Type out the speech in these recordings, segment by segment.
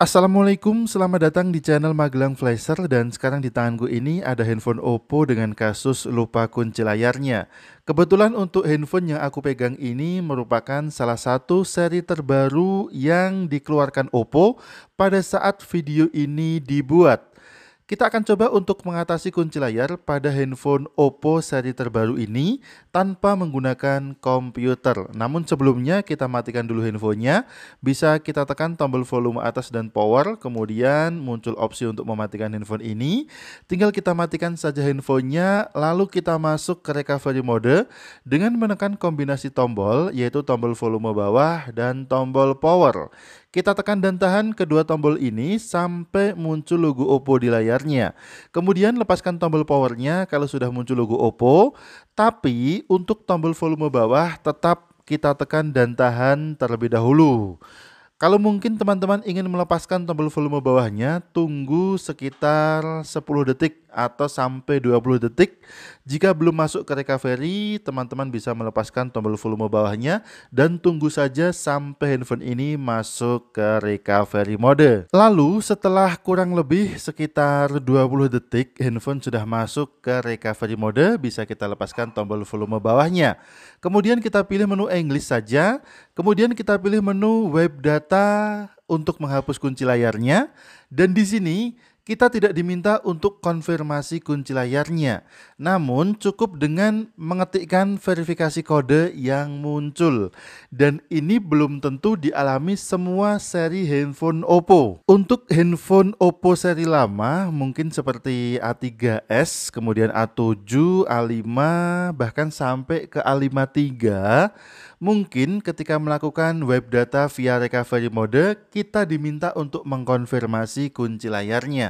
Assalamualaikum, selamat datang di channel Magelang Flasher dan sekarang di tanganku ini ada handphone Oppo dengan kasus lupa kunci layarnya. Kebetulan untuk handphone yang aku pegang ini merupakan salah satu seri terbaru yang dikeluarkan Oppo pada saat video ini dibuat. Kita akan coba untuk mengatasi kunci layar pada handphone Oppo seri terbaru ini tanpa menggunakan komputer. Namun sebelumnya kita matikan dulu handphonenya. Bisa kita tekan tombol volume atas dan power, kemudian muncul opsi untuk mematikan handphone ini. Tinggal kita matikan saja handphonenya, lalu kita masuk ke recovery mode dengan menekan kombinasi tombol, yaitu tombol volume bawah dan tombol power. Kita tekan dan tahan kedua tombol ini sampai muncul logo Oppo di layar sebenarnya. Kemudian lepaskan tombol powernya kalau sudah muncul logo Oppo, tapi untuk tombol volume bawah tetap kita tekan dan tahan terlebih dahulu. Kalau mungkin teman-teman ingin melepaskan tombol volume bawahnya, tunggu sekitar 10 detik atau sampai 20 detik. Jika belum masuk ke recovery, teman-teman bisa melepaskan tombol volume bawahnya dan tunggu saja sampai handphone ini masuk ke recovery mode. Lalu setelah kurang lebih sekitar 20 detik handphone sudah masuk ke recovery mode, bisa kita lepaskan tombol volume bawahnya. Kemudian kita pilih menu English saja, kemudian kita pilih menu web data untuk menghapus kunci layarnya dan di sini kita tidak diminta untuk konfirmasi kunci layarnya, namun cukup dengan mengetikkan verifikasi kode yang muncul. Dan ini belum tentu dialami semua seri handphone Oppo. Untuk handphone Oppo seri lama, mungkin seperti A3s, kemudian A7, A5, bahkan sampai ke A53, mungkin ketika melakukan web data via recovery mode, kita diminta untuk mengkonfirmasi kunci layarnya.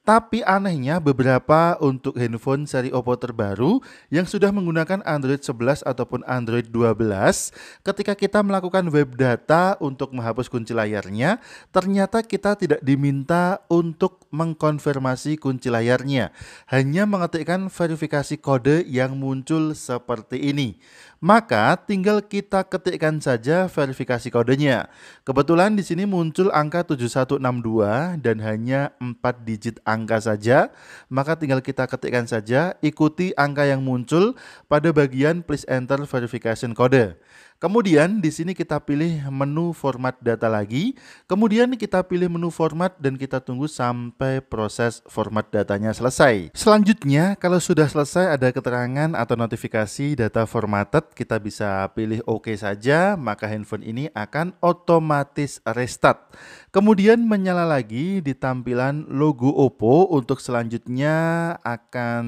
Tapi anehnya beberapa untuk handphone seri Oppo terbaru yang sudah menggunakan Android 11 ataupun Android 12, ketika kita melakukan web data untuk menghapus kunci layarnya, ternyata kita tidak diminta untuk mengkonfirmasi kunci layarnya. Hanya mengetikkan verifikasi kode yang muncul seperti ini. Maka tinggal kita ketikkan saja verifikasi kodenya. Kebetulan di sini muncul angka 7162 dan hanya 4 digit angka saja, maka tinggal kita ketikkan saja, ikuti angka yang muncul pada bagian please enter verification code. Kemudian di sini kita pilih menu format data lagi. Kemudian kita pilih menu format dan kita tunggu sampai proses format datanya selesai. Selanjutnya kalau sudah selesai ada keterangan atau notifikasi data formatted, kita bisa pilih OK saja, maka handphone ini akan otomatis restart. Kemudian menyala lagi di tampilan logo Oppo untuk selanjutnya akan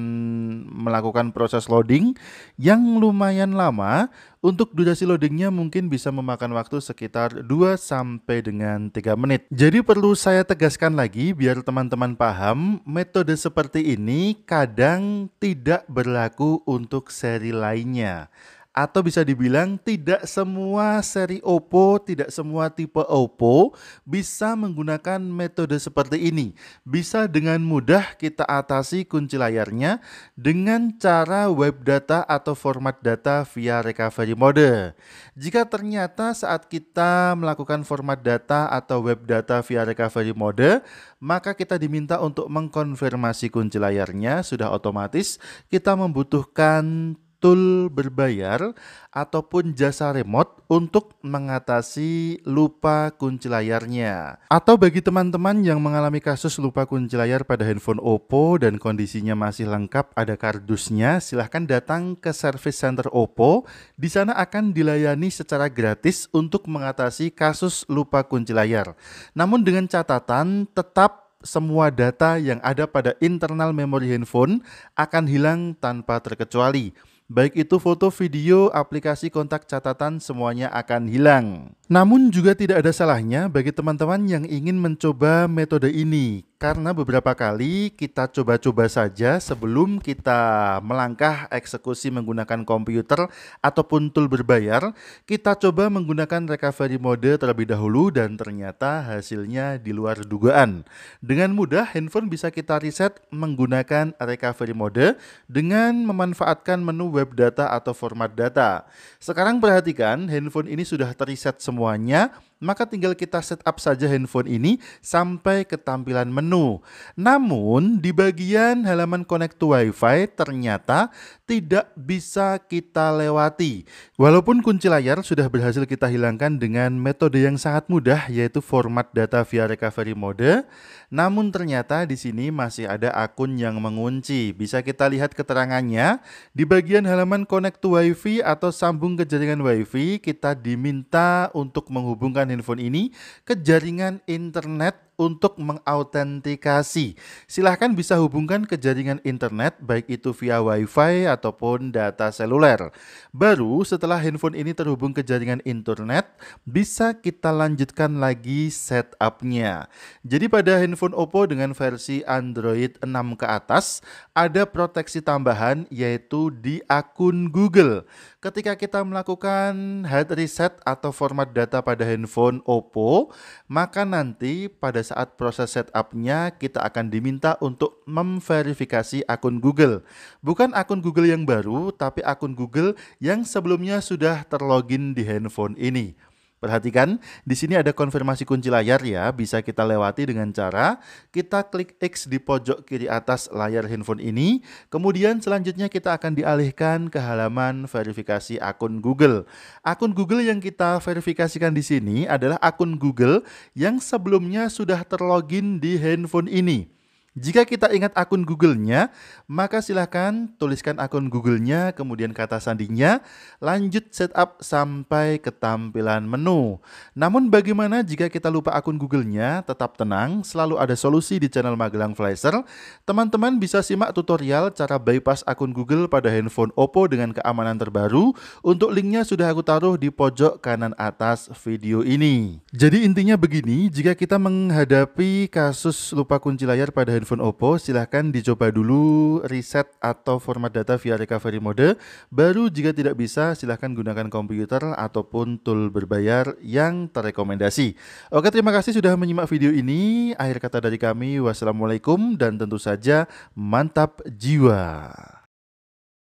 melakukan proses loading yang lumayan lama. Untuk durasi loading loadingnya mungkin bisa memakan waktu sekitar 2 sampai dengan 3 menit. Jadi perlu saya tegaskan lagi biar teman-teman paham, metode seperti ini kadang tidak berlaku untuk seri lainnya atau bisa dibilang tidak semua seri Oppo, tidak semua tipe Oppo bisa menggunakan metode seperti ini. Bisa dengan mudah kita atasi kunci layarnya dengan cara web data atau format data via recovery mode. Jika ternyata saat kita melakukan format data atau web data via recovery mode, maka kita diminta untuk mengkonfirmasi kunci layarnya sudah otomatis kita membutuhkan tool berbayar ataupun jasa remote untuk mengatasi lupa kunci layarnya. Atau bagi teman-teman yang mengalami kasus lupa kunci layar pada handphone Oppo dan kondisinya masih lengkap ada kardusnya, silahkan datang ke service center Oppo. Di sana akan dilayani secara gratis untuk mengatasi kasus lupa kunci layar. Namun dengan catatan tetap semua data yang ada pada internal memori handphone akan hilang tanpa terkecuali. Baik itu foto, video, aplikasi kontak catatan semuanya akan hilang. Namun juga tidak ada salahnya bagi teman-teman yang ingin mencoba metode ini karena beberapa kali kita coba-coba saja sebelum kita melangkah eksekusi menggunakan komputer ataupun tool berbayar, kita coba menggunakan recovery mode terlebih dahulu dan ternyata hasilnya di luar dugaan. Dengan mudah handphone bisa kita reset menggunakan recovery mode dengan memanfaatkan menu web data atau format data. Sekarang perhatikan, handphone ini sudah teriset semuanya, maka tinggal kita setup saja handphone ini sampai ke tampilan menu. Namun di bagian halaman connect to wifi ternyata tidak bisa kita lewati. Walaupun kunci layar sudah berhasil kita hilangkan dengan metode yang sangat mudah yaitu format data via recovery mode, namun ternyata di sini masih ada akun yang mengunci. Bisa kita lihat keterangannya di bagian halaman connect to wifi atau sambung ke jaringan wifi kita diminta untuk menghubungkan handphone ini ke jaringan internet untuk mengautentikasi. Silahkan bisa hubungkan ke jaringan internet, baik itu via WiFi ataupun data seluler. Baru setelah handphone ini terhubung ke jaringan internet, bisa kita lanjutkan lagi setupnya. Jadi pada handphone Oppo dengan versi Android 6 ke atas, ada proteksi tambahan yaitu di akun Google. Ketika kita melakukan head reset atau format data pada handphone Oppo, maka nanti pada saat proses setupnya kita akan diminta untuk memverifikasi akun Google. Bukan akun Google yang baru, tapi akun Google yang sebelumnya sudah terlogin di handphone ini. Perhatikan, di sini ada konfirmasi kunci layar ya, bisa kita lewati dengan cara kita klik X di pojok kiri atas layar handphone ini, kemudian selanjutnya kita akan dialihkan ke halaman verifikasi akun Google. Akun Google yang kita verifikasikan di sini adalah akun Google yang sebelumnya sudah terlogin di handphone ini. Jika kita ingat akun Google-nya, maka silahkan tuliskan akun Google-nya, kemudian kata sandinya, lanjut setup sampai ke tampilan menu. Namun bagaimana jika kita lupa akun Google-nya? Tetap tenang, selalu ada solusi di channel Magelang Flasher. Teman-teman bisa simak tutorial cara bypass akun Google pada handphone Oppo dengan keamanan terbaru. Untuk linknya sudah aku taruh di pojok kanan atas video ini. Jadi intinya begini, jika kita menghadapi kasus lupa kunci layar pada handphone handphone Oppo, silahkan dicoba dulu reset atau format data via recovery mode. Baru jika tidak bisa, silahkan gunakan komputer ataupun tool berbayar yang terrekomendasi. Oke, terima kasih sudah menyimak video ini. Akhir kata dari kami, wassalamualaikum dan tentu saja mantap jiwa.